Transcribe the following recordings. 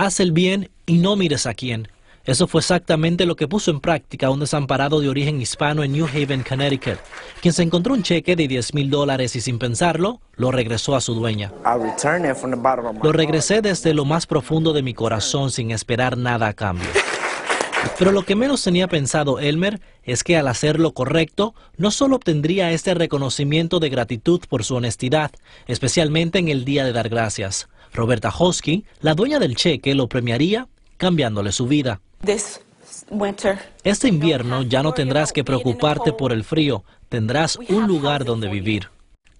haz el bien y no mires a quién. Eso fue exactamente lo que puso en práctica un desamparado de origen hispano en New Haven, Connecticut, quien se encontró un cheque de 10 mil dólares y sin pensarlo, lo regresó a su dueña. Lo regresé desde lo más profundo de mi corazón sin esperar nada a cambio. Pero lo que menos tenía pensado Elmer es que al hacer lo correcto, no solo obtendría este reconocimiento de gratitud por su honestidad, especialmente en el día de dar gracias. Roberta Hosky, la dueña del cheque, lo premiaría cambiándole su vida. Este invierno ya no tendrás que preocuparte por el frío, tendrás un lugar donde vivir.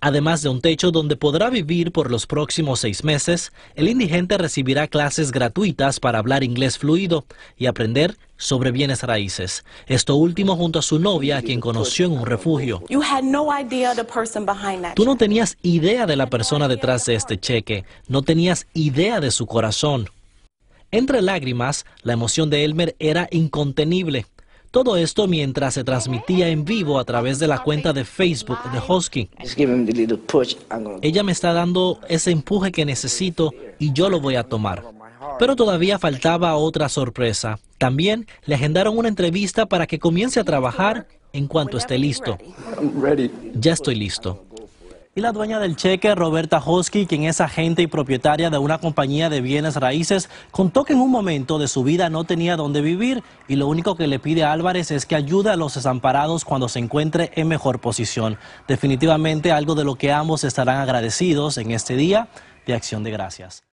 Además de un techo donde podrá vivir por los próximos seis meses, el indigente recibirá clases gratuitas para hablar inglés fluido y aprender sobre bienes raíces. Esto último junto a su novia, a quien conoció en un refugio. Tú no tenías idea de la persona detrás de este cheque, no tenías idea de su corazón. Entre lágrimas, la emoción de Elmer era incontenible. Todo esto mientras se transmitía en vivo a través de la cuenta de Facebook de Husky. Ella me está dando ese empuje que necesito y yo lo voy a tomar. Pero todavía faltaba otra sorpresa. También le agendaron una entrevista para que comience a trabajar en cuanto esté listo. Ya estoy listo la dueña del cheque, Roberta Hosky, quien es agente y propietaria de una compañía de bienes raíces, contó que en un momento de su vida no tenía dónde vivir y lo único que le pide a Álvarez es que ayude a los desamparados cuando se encuentre en mejor posición. Definitivamente algo de lo que ambos estarán agradecidos en este día de acción de gracias.